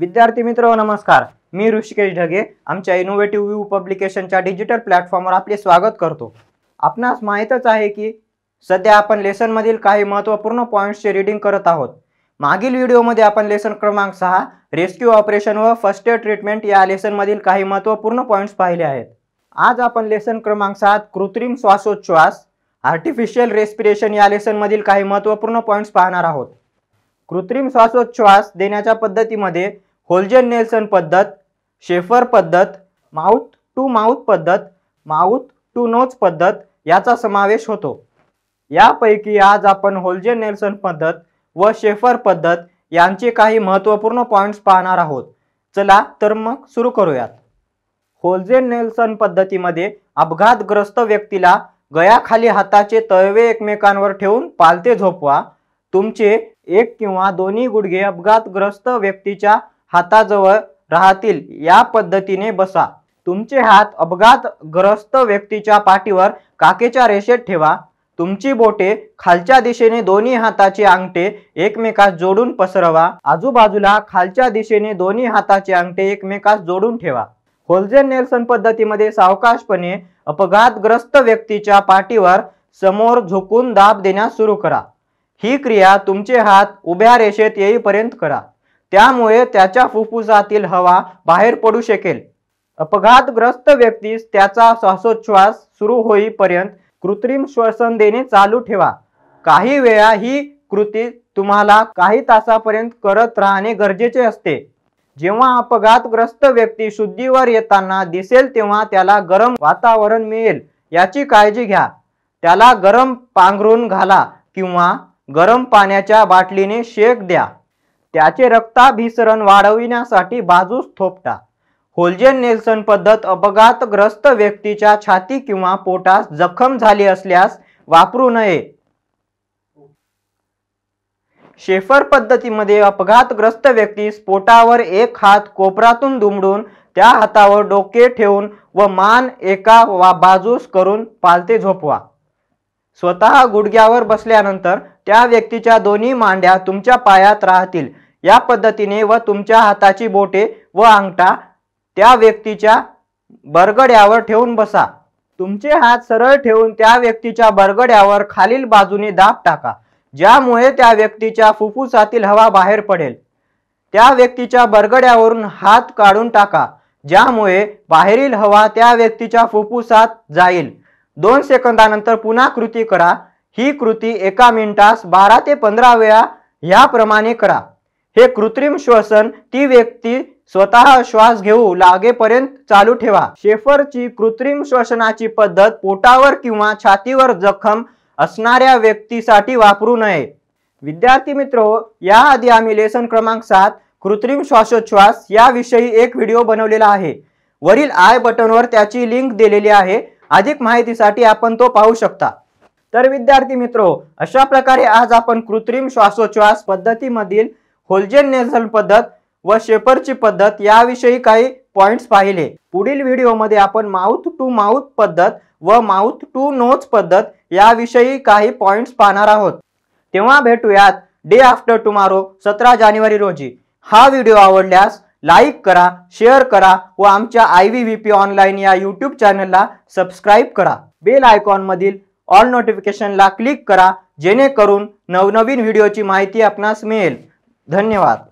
विद्यार्थी मित्र नमस्कार मी ऋषिकेश ढगे आमच्या इनोव्हेटिव्ह व्यू पब्लिकेशनच्या डिजिटल प्लॅटफॉर्मवर आपले स्वागत करतो आपणास माहीतच आहे की सध्या आपण लेसनमधील काही महत्त्वपूर्ण पॉईंट्सचे रिडिंग करत आहोत मागील व्हिडिओमध्ये आपण लेसन क्रमांक सहा रेस्क्यू ऑपरेशन व फर्स्ट एड ट्रीटमेंट या लेसनमधील काही महत्त्वपूर्ण पॉईंट्स पाहिले आहेत आज आपण लेसन क्रमांक सात कृत्रिम श्वासोच्छ्वास आर्टिफिशियल रेस्पिरेशन या लेसनमधील काही महत्त्वपूर्ण पॉईंट्स पाहणार आहोत कृत्रिम श्वासोच्छ्वास देण्याच्या पद्धतीमध्ये होलजेन नेल्सन पद्धत शेफर पद्धत माउथ टू माउथ पद्धत माउथ टू नोज पद्धत याचा समावेश होतो यापैकी आज आपण होलजेन नेल्सन पद्धत व शेफर पद्धत यांचे काही महत्त्वपूर्ण पॉईंट्स पाहणार आहोत चला तर मग सुरू करूयात होलजेन नेल्सन पद्धतीमध्ये अपघातग्रस्त व्यक्तीला गयाखाली हाताचे तळवे एकमेकांवर ठेवून पालते झोपवा तुमचे एक किंवा दोन्ही गुडघे अपघातग्रस्त व्यक्तीच्या हाताजवळ राहतील या पद्धतीने बसा तुमचे हात अपघातग्रस्त व्यक्तीच्या पाठीवर काकेच्या रेषेत ठेवा तुमची बोटे खालच्या दिशेने दोन्ही हाताचे अंगठे एकमेकास जोडून पसरवा आजूबाजूला खालच्या दिशेने दोन्ही हाताचे अंगठे एकमेकास जोडून ठेवा होल्जेन नेल्सन पद्धतीमध्ये सावकाशपणे अपघातग्रस्त व्यक्तीच्या पाठीवर समोर झुकून दाब देण्यास सुरू करा ही क्रिया तुमचे हात उभ्या रेषेत येईपर्यंत करा त्यामुळे त्याच्या फुफ्फुसातील हवा बाहेर पडू शकेल अपघातग्रस्त व्यक्तीस त्याचा श्वासोच्छ्वास सुरू होईपर्यंत कृत्रिम श्वसन देणे चालू ठेवा काही वेळा ही कृती तुम्हाला काही तासापर्यंत करत राहणे गरजेचे असते जेव्हा अपघातग्रस्त व्यक्ती शुद्धीवर येताना दिसेल तेव्हा त्याला गरम वातावरण मिळेल याची काळजी घ्या त्याला गरम पांघरून घाला किंवा गरम पाण्याच्या बाटलीने शेक द्या त्याचे रक्ताभिसरण वाढविण्यासाठी बाजूस थोपटा होल्जेन नेल्सन पद्धत अपघातग्रस्त व्यक्तीच्या छाती किंवा पोटास जखम झाली असल्यास वापरू नये शेफर पद्धतीमध्ये अपघातग्रस्त व्यक्ती स्फोटावर एक हात कोपरातून दुमडून त्या हातावर डोके ठेवून व मान एका वा बाजूस करून पालते झोपवा स्वतः गुडघ्यावर बसल्यानंतर त्या व्यक्तीच्या दोन्ही मांड्या तुमच्या पायात राहतील या पद्धतीने व तुमच्या हाताची बोटे व अंगठा त्या व्यक्तीच्या बरगड्यावर ठेवून बसा तुमचे हात सरळ ठेवून त्या व्यक्तीच्या बरगड्यावर खालील बाजूने दाब टाका ज्यामुळे त्या व्यक्तीच्या फुफ्फुसातील हवा बाहेर पडेल त्या व्यक्तीच्या बरगड्यावरून हात काढून टाका ज्यामुळे बाहेरील हवा त्या व्यक्तीच्या फुफ्फुसात जाईल दोन सेकंदानंतर पुन्हा कृती करा ही कृती एका मिनिटास बारा ते पंधरा वेळा याप्रमाणे करा हे कृत्रिम श्वसन ती व्यक्ती स्वतः श्वास घेऊ लागेपर्यंत चालू ठेवा शेफरची कृत्रिम श्वसनाची पद्धत पोटावर किंवा छातीवर जखम असणाऱ्या व्यक्तीसाठी वापरू नये विद्यार्थी मित्र याआधी आम्ही लेसन क्रमांक सात कृत्रिम श्वासोच्छ्वास याविषयी एक व्हिडिओ बनवलेला आहे वरील आय बटनवर त्याची लिंक दिलेली आहे अधिक माहितीसाठी आपण तो पाहू शकता तर विद्यार्थी मित्रो अशा प्रकारे आज आपण कृत्रिम श्वासोच्छ्वास पद्धतीमधील होल्जेन नेझल पद्धत व शेपरची पद्धत याविषयी काही पॉइंट्स पाहिले पुढील व्हिडिओमध्ये आपण माउथ टू माउथ पद्धत व माउथ टू नोज पद्धत याविषयी काही पॉइंट्स पाहणार आहोत तेव्हा भेटूयात डे आफ्टर टुमारो सतरा जानेवारी रोजी हा व्हिडिओ आवडल्यास लाईक करा शेअर करा व आमच्या I V V P online या यूट्यूब चॅनलला सबस्क्राईब करा बेल आयकॉनमधील ऑल नोटिफिकेशनला क्लिक करा जेणेकरून नवनवीन व्हिडिओची माहिती आपणास मिळेल धन्यवाद